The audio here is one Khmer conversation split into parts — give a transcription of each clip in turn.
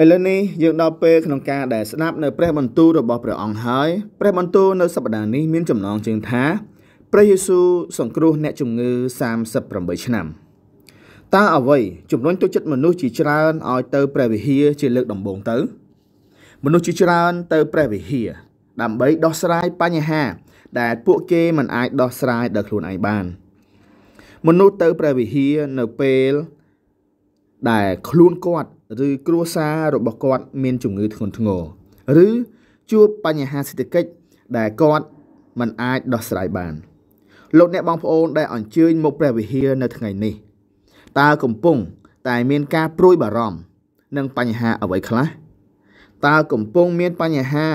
ឥឡូវនេះយើងដល់ពេលក្នុងការដែលស្ដាប់នៅព្រះបន្ទូលរបស់ព្រះអង្គហើយព្រះបន្ទូលនៅសប្ដាហ៍នេះមានចំណងជើងថាព្រះយេស៊ូវសង្គ្រោះអ្នកជំងឺ38ឆ្នាំតើអ្វីជំរុញទឹកចិត្តមនុស្សជាច្រើនឲ្យទៅព្រះវិហារជាលើកដំបូងទៅមនុស្សជាច្រើនទៅព្រះវិហារដើម្បីដោះស្រាយបញ្ហាដែលពួកគេមិនអាចដោះស្រាយដោយខ្លួនឯងបានមនុស្សទៅព្រះវិហារនៅពេលដែលខ្លួនគាត់ឬគ្រួសាររបស់គាត់មានជំងឺធ្ងន់ធ្ងរឬជួបបញ្ហាសេដ្ឋកិច្ចដែលគាត់មិនអាចដោះស្រាយបានលោកអ្នកបងប្អូនដែលអញ្ជើញមកព្រះវិហារនៅថ្ងៃនេះតើកំពុងតែមានការព្រួយបារម្ភនឹងបញ្ហាអ្វីខ្លះតើកំពុងមានបញ្ហា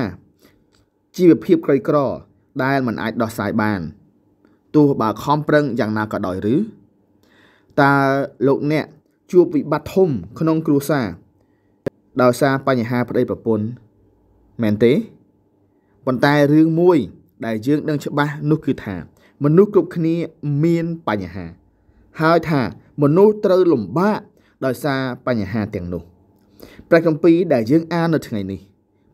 ជីវភាពក្រីក្រ ដែលមិនអាចដោះស្រាយបានទោះបើខំប្រឹងយ៉ាងណាក៏ដោយឬ តើលោកអ្នកជួបវិបត្តិធំក្នុងគ្រួសារដោយសារបញ្ហាប្តីប្រពន្ធមែនទេប៉ុន្តែរឿងមួយដែលយើងដឹងច្បាស់នោះគឺថា មនុស្សគ្រប់គ្នាមានបញ្ហា ហើយថាមនុស្សត្រូវលំបាកដោយសារបញ្ហាទាំងនោះព្រះគម្ពីរដែលយើងអាននៅថ្ងៃនេះ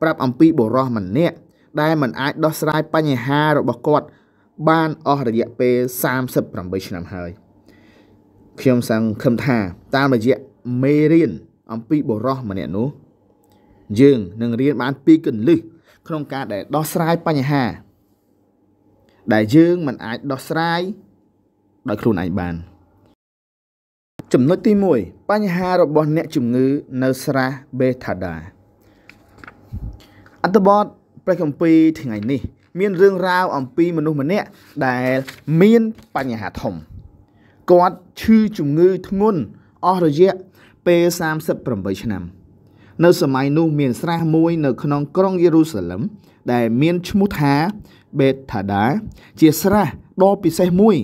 ប្រាប់អំពីបុរសម្នាក់ដែលមិនអាចដោះស្រាយបញ្ហារបស់គាត់បានអស់រយៈពេល38ឆ្នាំហើយ។ខ្ញុំសង្ឃឹមថាតាមរយៈមេរៀនអំពីបុរសម្នាក់នោះយើងនឹងរៀនបានពីកន្លឹះក្នុងការដែល ដោះស្រាយបញ្ហា ដែលយើងមិនអាចដោះស្រាយដោយខ្លួនឯងបាន ចំណុចទី1បញ្ហារបស់អ្នក ជំងឺនៅស្រះបេថាដាអត្ថបទព្រះគម្ពីរថ្ងៃនេះ មានរឿងរ៉ាវអំពីមនុស្សម្នាក់ដែលមាន បញ្ហាធំ។គាត់ឈឺជំងឺធ្ងន់អស់រយៈពេល38ឆ្នាំ នៅសម័យនោះមានស្រះមួយនៅក្នុងក្រុងយេរូសាឡឹមដែល មានឈ្មោះថាបេតថាដាជាស្រះដ៏ពិសេសមួយ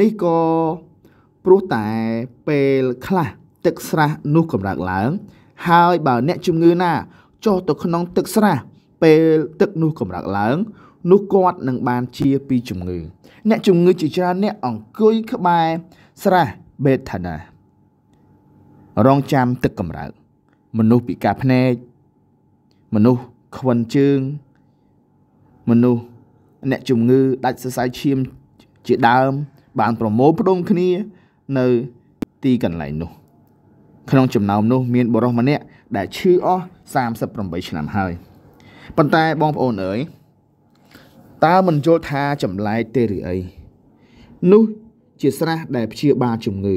នេះក៏ព្រោះតែពេលខ្លះទឹកស្រះនោះកម្រើកឡើង ហើយ បើអ្នកជំងឺណាចុះទៅក្នុងទឹកស្រះពេលទឹកនោះកម្រើកឡើងនោះគាត់នឹងបានជាពីជំងឺ អ្នកជំងឺ ជាច្រើនអ្នកអង្គុយក្បែរ ស្រះបេថាណារងចាំទឹកកម្រើកមនុស្សពិការភ្នែកមនុស្សខ្វិនជើងមនុស្សអ្នកជំងឺដាច់សរសៃឈាមជាដើម បានប្រមូលផ្ដុំគ្នា នៅទីកន្លែងនោះ ក្នុងចំណោមនោះ មានបុរសម្នាក់ដែលឈឺអស់38ឆ្នាំហើយប៉ុន្តែបងប្អូនអើយតើមិនយល់ថាចម្លែកទេឬអីនោះជាស្រះដែលព្យាបាលជំងឺ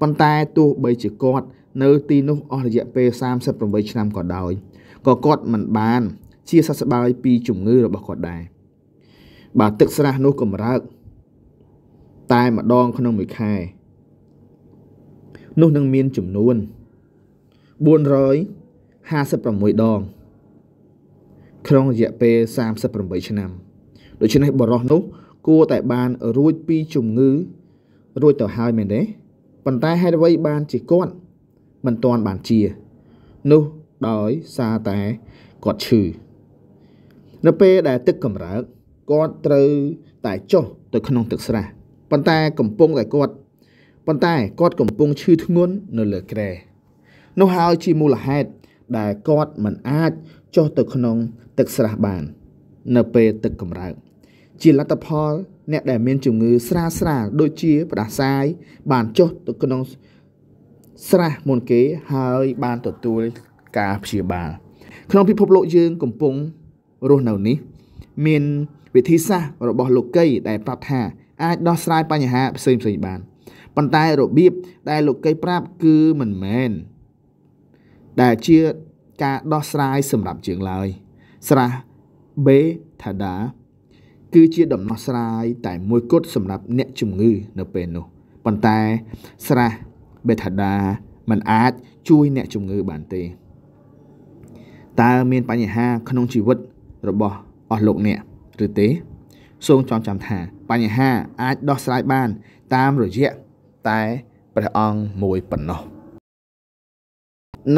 ប៉ុន្តែទោះបីជាគាត់ នៅ ទីនោះអស់រយៈពេល38ឆ្នាំក៏ដោយក៏គាត់មិនបានជាសះស្បើយពីជំងឺរបស់គាត់ដែរបាទទឹកស្រះនោះកម្រើកតែម្ដងក្នុងមួយខែ នោះនឹងមានចំនួន456ដង ក្នុងរយៈពេល38ឆ្នាំដូច្នេះបរោះនោះ គួរតែបានរួចពីជំងឺ រួចទៅហើយមែនទេប៉ុន្តែហេតុអ្វីបានជាគាត់មិនទាន់បានជា នោះដោយសារតែគាត់ឈឺនៅពេលដែលទឹកកម្រើកគាត់ត្រូវតែចុះទៅក្នុងទឹកស្រះប៉ុន្តែកំពុងតែគាត់ប៉ុន្តែគាត់កំពុងឈឺធ្ងន់នៅលើគ្រែនោះហើយជាមូលហេតុដែលគាត់មិនអាចចុះទៅក្នុងទឹកស្រះបាន នៅពេលទឹកកម្រើកជាលទ្ធផលអ្នកដែលមានជំងឺស្រាលស្រាលដូចជាផ្ដាសាយ បានចុះទៅក្នុងស្រះមុនគេហើយបានទទួលការព្យាបាលក្នុងពិភពលោកយើងកំពុងរស់នៅនេះ មានវិធីសាស្ត្ររបស់លោកីដែលប្រាប់ថា អាចដោះស្រាយបញ្ហាផ្សេងផ្សេងបានប៉ុន្តែរបៀបដែលលោកីប្រាប់គឺមិនមែនដែលជាការដោះស្រាយសម្រាប់យើងឡើយ ស្រះបេថាដាគឺជាដំណោះស្រាយ តែមួយគត់សម្រាប់អ្នក ជំងឺនៅពេលនោះ ប៉ុន្តែស្រះបេថាដាมันអាចជួយអ្នកជំងឺបានទេតើមានបញ្ហាក្នុងជីវិត របស់ អស់លោកអ្នកឬទេសូមចងចាំថា បញ្ហាអាចដោះស្រាយបាន តាមរយៈតែព្រះអង្គមួយប៉ុណ្ណោះ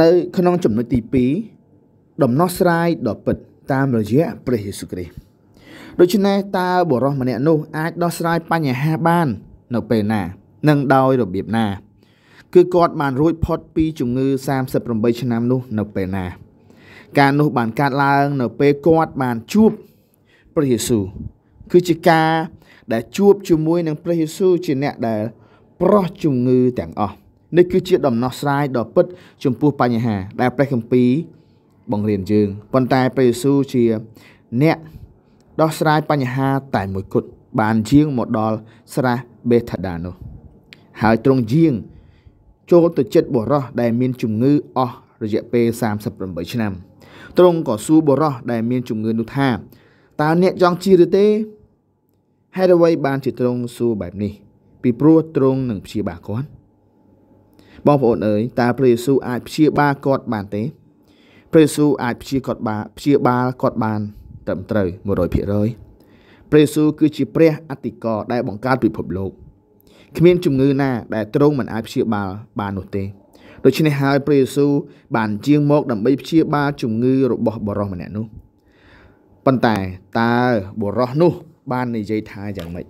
នៅក្នុងចំណុចទី2ដំណោះស្រាយដ៏ពិតតាមរយៈព្រះយេស៊ូវគ្រីស្ទដូច្នេះតើបុរសម្នាក់នោះអាចដោះស្រាយបញ្ហាបាននៅពេលណា និងដោយរបៀបណា គឺគាត់បានរួចផុតពីជំងឺ38ឆ្នាំនោះនៅពេលណាការនោះបានកើតឡើង នៅពេលគាត់បានជួបព្រះយេស៊ូវគឺជាការដែលជួបជាមួយនឹងព្រះយេស៊ូវជាអ្នកដែលប្រោះជំងឺទាំងអស់នេះគឺជាដំណោះស្រាយដ៏ពិតចំពោះបញ្ហា ដែលព្រះគម្ពីរបង្រៀនយើងប៉ុន្តែព្រះយេស៊ូវជាអ្នកដោះស្រាយបញ្ហាតែមួយគត់បានជាងមកដល់ស្រះបេថាដានោះហើយទ្រង់ជាងចូលទៅចិត្តបរោះដែលមាន ជំងឺអស់រយៈពេល38ឆ្នាំទ្រង់ក៏សួរបរោះដែលមានជំងឺនោះថា តើអ្នកចង់ជាឬទេហេតុអ្វីបានជាទ្រង់សួរបែបនេះ ពីព្រោះទ្រង់នឹងព្យាបាលគាត់បងប្អូនអើយតើព្រះយេស៊ូវអាចព្យាបាលគាត់បានទេព្រះយេស៊ូវអាចព្យាគាត់បានព្យាបាលគាត់បានត្រឹមត្រូវ100%ព្រះយេស៊ូវគឺជាព្រះអតិកោដែលបង្កើតពិភពលោកគ្មានជំងឺណាដែលទ្រង់មិនអាចព្យាបាលបាននោះទេដូច្នេះហើយព្រះយេស៊ូវបានជាងមកដើម្បីព្យាបាលជំងឺរបស់បរិសម្នាក់នោះប៉ុន្តែតើបរិសនោះបាននិយាយថាយ៉ាងម៉េច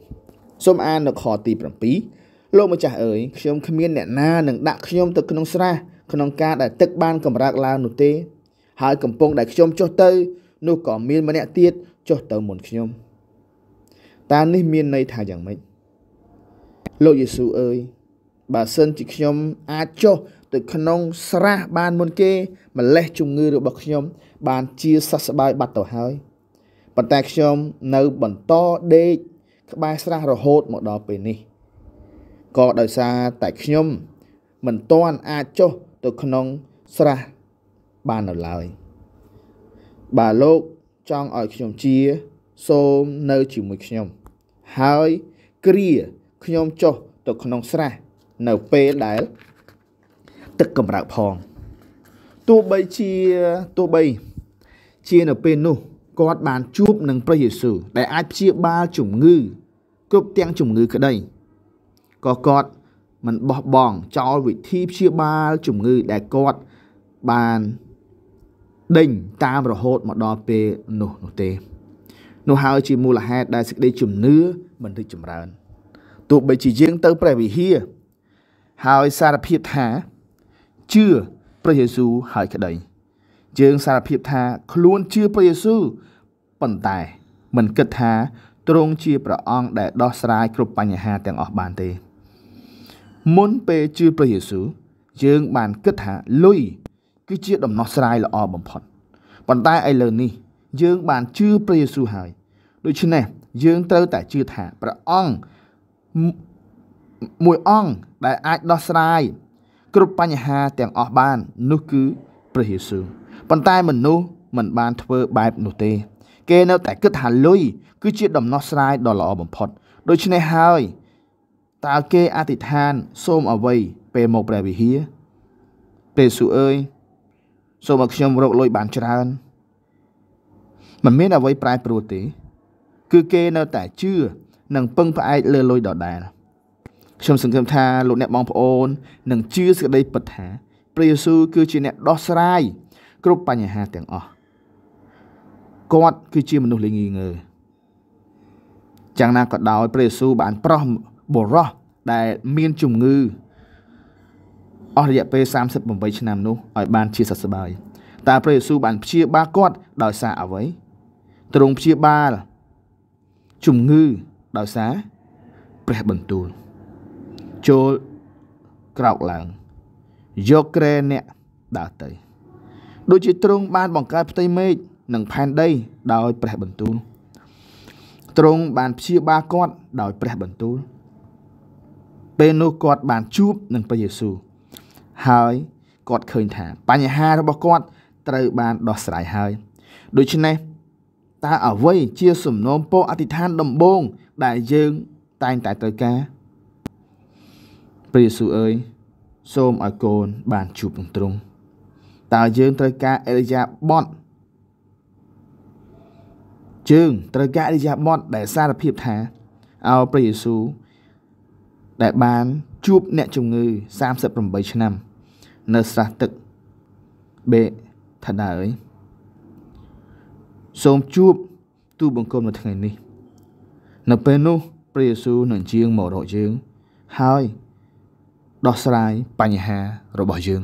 សូមអាននៅខទី7លោកម្ចាស់អើយខ្ញុំគ្មានអ្នកណានឹងដាក់ខ្ញុំទៅក្នុងស្រះក្នុងការដែលទឹកបានកម្រើកឡើងនោះទេ ហើយកំពុងដែលខ្ញុំចុះទៅនោះក៏មានម្នាក់ទៀតចុះទៅមុនខ្ញុំតើនេះមានន័យថាយ៉ាងម៉េចលោកយេស៊ូវអើយបើសិនជាខ្ញុំអាចចុះទៅ ក្នុង ស្រះបានមុនគេម្លេះជំងឺ របស់ខ្ញុំ បានជាសះស្បើយបាត់ទៅហើយប៉ុន្តែខ្ញុំនៅបន្តដេកក្បែរស្រះរហូតមកដល់ពេលនេះក៏ដោយសារតែខ្ញុំ មិនទាន់អាចចុះទៅក្នុងស្រះបាននៅឡើយ។បើលោកចង់ឲ្យខ្ញុំជាសូមនៅជាមួយខ្ញុំហើយគ្រាខ្ញុំចុះទៅក្នុងស្រះនៅពេលដែលទឹកកម្រើកផងទោះបីជាទោះបីជានៅពេលនោះគាត់បានជួបនឹងព្រះយេស៊ូវដែលអាចព្យាបាលជំងឺគ្រប់ទាំងជំងឺក្តីក៏គាត់មិនបោះបង់ចោលវិធីព្យាបាលជំងឺដែលគាត់បានដេញតាមរហូតមកដល់ពេលនោះនោះទេ នោះហើយជាមូលហេតុដែលសេចក្តីជំនឿមិនរីកចម្រើនទោះបីជាយើងទៅព្រះវិហារហើយសារភាពថាជឿព្រះយេស៊ូវហើយក្តីយើងសារភាពថាខ្លួនជឿព្រះយេស៊ូវប៉ុន្តែមិនគិតថាទ្រង់ជាព្រះអង្គដែលដោះស្រាយគ្រប់បញ្ហាទាំងអស់បានទេមុនពេលជឿព្រះយេស៊ូវយើងបានគិតថាលុយគឺជាដំណោះស្រាយល្អបំផុតប៉ុន្តែឥឡូវនេះយើងបានជឿព្រះយេស៊ូវហើយដូច្នេះយើងត្រូវតែជឿថាព្រះអង្គមួយអង្គដែលអាចដោះស្រាយ គ្រប់បញ្ហាទាំងអស់បាននោះគឺព្រះយេស៊ូវប៉ុន្តែមនុស្សមិនបានធ្វើបែបនោះទេ គេនៅតែគិតថាលុយគឺជាដំណោះស្រាយដ៏ល្អបំផុត ដូច្នេះហើយតើគេអធិដ្ឋានសូមអ្វីពេលមកព្រះវិហារព្រះយេស៊ូវអើយសូមឲ្យខ្ញុំរកលុយបានច្រើនมันមានអ្វីប្រែប្រួលទេគឺគេនៅតែជឿនិងពឹងផ្អែកលើលុយដដែលខ្ញុំសង្ឃឹមថាលោកអ្នកបងប្អូននឹងជឿសេចក្តីពិតថាព្រះយេស៊ូវគឺជាអ្នកដោះស្រាយ គ្រប់បញ្ហាទាំងអស់គាត់គឺជាមនុស្សល្ងីងើយ៉ាងណាក៏ដោយព្រះយេស៊ូវបានប្រោះបុរសដែលមានជំងឺអស់រយៈពេល38ឆ្នាំនោះឲ្យបានជាសះស្បើយតើព្រះយេស៊ូវបានព្យាបាលគាត់ដោយសារអ្វីទ្រង់ព្យាបាលជំងឺដោយសារព្រះបន្ទូលចូលក្រោកឡើងយកគ្រែអ្នកដើរទៅដូចជាទ្រង់បានបង្កើតផ្ទៃមេឃនិងផែនដីដោយព្រះបន្ទូលទ្រង់បានព្យាបាលគាត់ ដោយព្រះបន្ទូល ពេលនោះគាត់បានជួបនឹងព្រះយេស៊ូវហើយគាត់ឃើញថាបញ្ហារបស់គាត់ត្រូវបានដោះស្រាយហើយ ដូច្នេះតើអ្វីជា សំណូមពរអធិដ្ឋាន ដំបូងដែលយើងតែងតែត្រូវការ ព្រះយេស៊ូវអើយសូមឲ្យកូនបានជួបនឹងទ្រង់តើយើងត្រូវការអរិយាប័ត្រយើងត្រូវការអរិយាប័ត្រដែលសារភាពថាឲ្យព្រះយេស៊ូវដែលបានជួបអ្នកជំងឺ38ឆ្នាំនៅស្រះទឹកបេថាដើយសូមជួបទូបង្គំនៅថ្ងៃនេះ នៅពេលនោះ ព្រះយេស៊ូវនឹងជាងមករកយើង ហើយដោះស្រាយបញ្ហារបស់យើង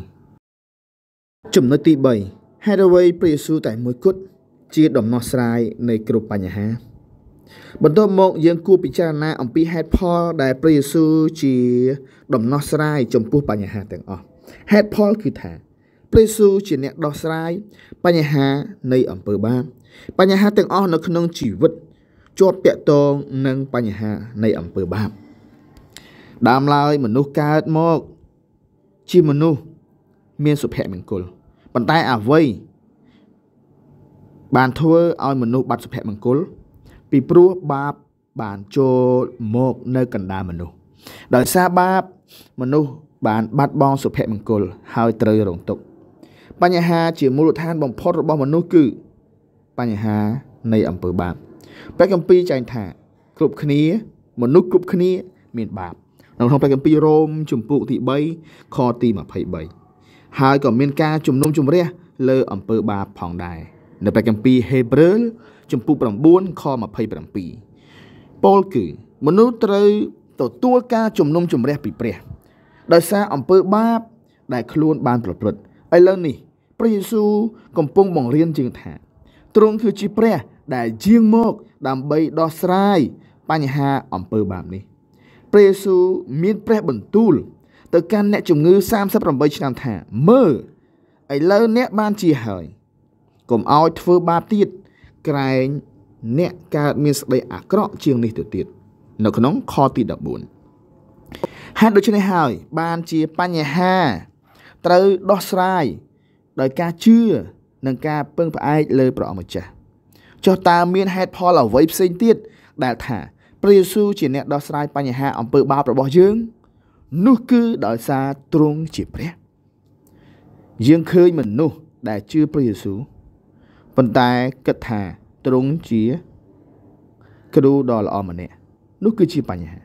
ចំណុចទី3ហេតុអ្វី ព្រះយេស៊ូវតែមួយគត់ជា ដំណោះស្រាយនៃគ្រប់បញ្ហាបន្ទាប់មកយើងគួរពិចារណាអំពីហេតុផល ដែល ព្រះយេស៊ូវជា ដំណោះស្រាយចំពោះបញ្ហាទាំងអស់ហេតុផលគឺថា ព្រះយេស៊ូវជាអ្នកដោះស្រាយបញ្ហានៃអំពើបាប បញ្ហាទាំងអស់នៅក្នុងជីវិតជាប់ពាក់ទងនឹងបញ្ហានៃអំពើបាបដើមឡើយមនុស្សកើតមកជាមនុស្សមានសុភមង្គលប៉ុន្តែអ្វីបានធ្វើឲ្យមនុស្សបាត់សុភមង្គលពីព្រោះបាបបានចូលមកនៅកណ្ដាលមនុស្សដោយសារបាបមនុស្សបានបាត់បង់សុភមង្គលហើយត្រូវរងទុក្ខបញ្ហាជាមូលដ្ឋានបំផុតរបស់មនុស្សគឺបញ្ហានៃអំពើបាបព្រះគម្ពីរចែងថា គ្រប់គ្នាមនុស្សគ្រប់គ្នាមានបាបនៅក្នុងព្រះគម្ពីររ៉ូមជំពូកទី3ខទី23ហើយក៏មានការជំនុំជម្រះលើ អំពើបាបផងដែរនៅព្រះគម្ពីរហេព្រើរជំពូក9ខ27ពោលគឺមនុស្សត្រូវទទួលការជំនុំជម្រះ ពីព្រះដោយសារអំពើបាបដែលខ្លួនបានប្រព្រឹត្តឥឡូវនេះព្រះយេស៊ូវកំពុងបង្រៀនជាងថាទ្រង់គឺជាព្រះ ដែលជាងមក ដើម្បីដោះស្រាយបញ្ហាអំពើបាបនេះ ព្រះយេស៊ូវមានព្រះ បន្ទូល ទៅកាន់អ្នកជំងឺ38ឆ្នាំថាមើលឥឡូវអ្នកបានជាហើយកុំឲ្យធ្វើបាបទៀតក្រែងអ្នកកើតមានស្ដីអាក្រក់ជាងនេះទៅទៀត នៅក្នុងខទី14ហេតុដូច្នេះហើយបានជាបញ្ហា ត្រូវដោះស្រាយ ដោយការជឿនិងការពឹងផ្អែកលើព្រះអង្គម្ចាស់ចុះតើមានហេតុផលអ្វីផ្សេងទៀតដែលថាព្រះយេស៊ូវជាអ្នកដោះស្រាយបញ្ហាអំពើបាបរបស់យើង នោះគឺដោយសារទ្រង់ជាព្រះយើងឃើញមនុស្សដែលជឿព្រះយេស៊ូវប៉ុន្តែគិតថាទ្រង់ជាគ្រូដ៏ល្អម្នាក់នោះគឺជាបញ្ហា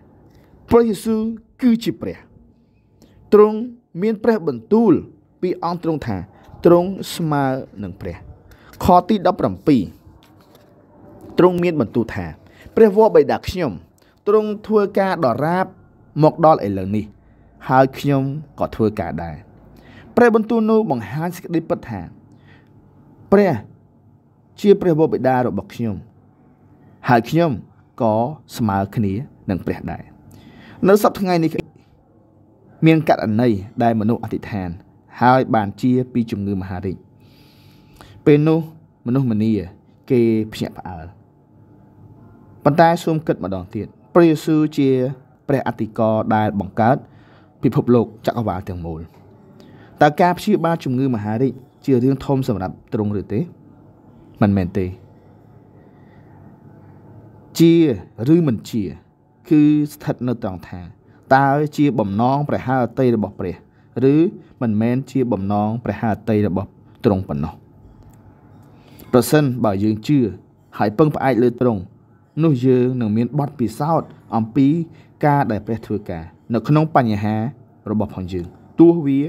ព្រះយេស៊ូវគឺជាព្រះទ្រង់មានព្រះបន្ទូលពីអង្គទ្រង់ថាទ្រង់ស្មើនឹងព្រះខទី17ទ្រង់មានបន្ទូលថា ព្រះវរបិតាខ្ញុំ ទ្រង់ធ្វើការដរាបមកដល់ឥឡូវនេះ ហើយខ្ញុំក៏ធ្វើការដែរព្រះ បន្ទូលនោះបង្ហាញសេចក្តីពិតថាព្រះជាព្រះវរបិតារបស់ខ្ញុំ ហើយខ្ញុំក៏ស្មើគ្នានឹងព្រះដែរនៅសប្តាហ៍ថ្ងៃនេះមានករណីដែលមនុស្សអធិដ្ឋានហើយបានជា ពីជំងឺមហារីកពេលនោះមនុស្សម្នាគេភ្ញាក់ផ្អើលប៉ុន្តែសូមគិតម្ដងទៀតព្រះយេស៊ូវជាព្រះអធិការដែល បង្កើតពិភពលោកចក្រវាល ទាំងមូលតើការព្យាបាលជំងឺ មហារីកជារឿងធំសម្រាប់ទ្រង់ឬទេ មិនមែនទេជាឬមិនជាគឺស្ថិតនៅត្រង់ថា តើជាបំណងព្រះハរតីរបស់ព្រះ ឬមិនមែនជាបំណងព្រះハរតីរបស់ទ្រង់ប៉ុណ្ណោះប្រសិនបើយើងជឿហើយពឹង ផ្អែកលើទ្រង់នោះយើងនឹងមានបទពិសោធន៍អំពីការដែលព្រះធ្វើការ នៅក្នុងបញ្ហា របស់ផងយើងទោះវា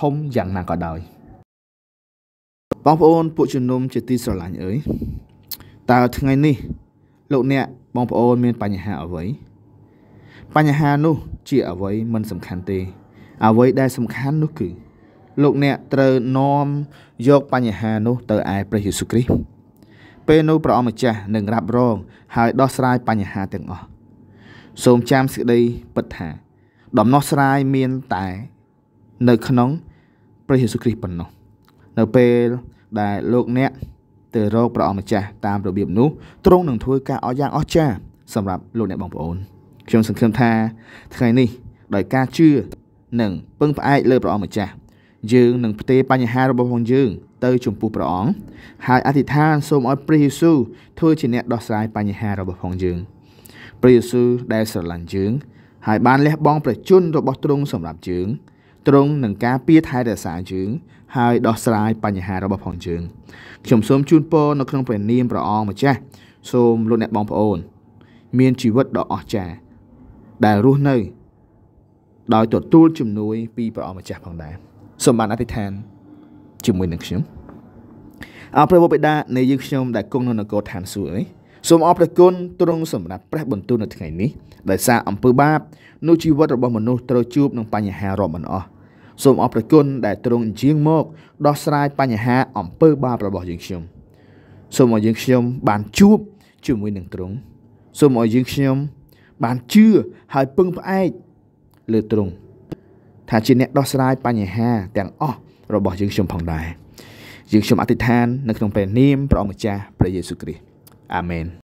ធំយ៉ាងណាក៏ដោយបងប្អូនពួកជំនុំជាទីស្រឡាញ់អើយតើថ្ងៃនេះលោកអ្នកបងប្អូនមានបញ្ហាអ្វីបញ្ហានោះជាអ្វីមិនសំខាន់ទេអ្វីដែល សំខាន់នោះគឺ លោកអ្នកត្រូវនាំយកបញ្ហានោះទៅឯព្រះយេស៊ូវគ្រីស្ទពេលនោះព្រះអង្គម្ចាស់នឹងរ៉ាប់រង ហើយដោះស្រាយបញ្ហាទាំងអស់សូមចាំសេចក្តីពិតថាដំណោះស្រាយមានតែ នៅក្នុងព្រះយេស៊ូវគ្រីស្ទប៉ុណ្ណោះនៅពេលដែលលោកអ្នកទៅរកព្រះអង្គម្ចាស់តាមរបៀបនោះទ្រង់នឹងធ្វើការអស់យ៉ាងអស្ចារ្យសម្រាប់លោកអ្នកបងប្អូនខ្ញុំសង្ឃឹមថា ថ្ងៃនេះដោយការជឿនិងពឹងផ្អែកលើព្រះអង្គម្ចាស់យើងនឹងផ្ទេរបញ្ហារបស់ផងយើងទៅចំពោះព្រះអង្គហើយអធិដ្ឋានសូមឲ្យព្រះយេស៊ូវធ្វើជាអ្នកដោះស្រាយបញ្ហារបស់ផងយើងព្រះយេស៊ូវដែលស្រឡាញ់យើង ហើយបានលះបង់ព្រះជន្មរបស់ទ្រង់សម្រាប់យើងទ្រង់នឹងការពារថែរក្សាយើងហើយដោះស្រាយបញ្ហារបស់ផងយើងខ្ញុំសូមជូនពរនៅក្នុងព្រះនាមព្រះអង្គម្ចាស់សូមលោកអ្នកបងប្អូន មានជីវិតដ៏អស្ចារ្យដែលរស់នៅ ដោយទទួលជំនួយ ពីព្រះអង្គម្ចាស់ផងដែរសូមបានអធិដ្ឋានជាមួយនឹងខ្ញុំអរព្រះបិតានៃយើងខ្ញុំដែលគង់នៅនគរឋានសួគ៌នេះសូមអរព្រះគុណទ្រង់សម្រាប់ព្រះបន្ទូលនៅថ្ងៃនេះដោយសារអំពើបាបនោះជីវិតរបស់មនុស្សត្រូវជួបនឹងបញ្ហារាប់មិនអស់សូមអរព្រះគុណដែលទ្រង់ជាងមក ដោះស្រាយបញ្ហាអំពើបាបរបស់យើងខ្ញុំសូមឲ្យយើងខ្ញុំបានជួបជាមួយនឹងទ្រង់សូមឲ្យយើងខ្ញុំបានជឿហើយពឹងផ្អែកលើទ្រង់ថាជាអ្នកដោះស្រាយបញ្ហាទាំងអស់របស់យើងខ្ញុំផងដែរយើងខ្ញុំអធិដ្ឋាននៅក្នុងព្រះនាមព្រះអង្គម្ចាស់ព្រះយេស៊ូវគ្រីស្ទអាមែន